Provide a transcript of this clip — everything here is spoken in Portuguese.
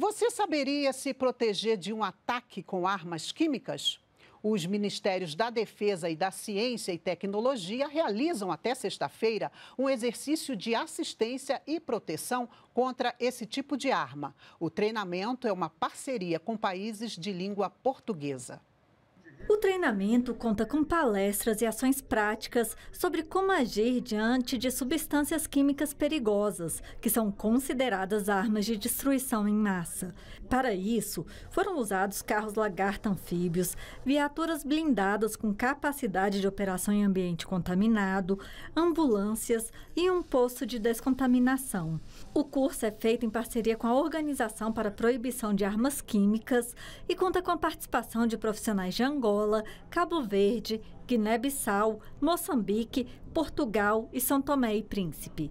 Você saberia se proteger de um ataque com armas químicas? Os ministérios da Defesa e da Ciência e Tecnologia realizam até sexta-feira um exercício de assistência e proteção contra esse tipo de arma. O treinamento é uma parceria com países de língua portuguesa treinamento conta com palestras e ações práticas sobre como agir diante de substâncias químicas perigosas, que são consideradas armas de destruição em massa. Para isso, foram usados carros lagarto anfíbios, viaturas blindadas com capacidade de operação em ambiente contaminado, ambulâncias e um posto de descontaminação. O curso é feito em parceria com a Organização para a Proibição de Armas Químicas e conta com a participação de profissionais de Angola, Angola, Cabo Verde, Guiné-Bissau, Moçambique, Portugal e São Tomé e Príncipe.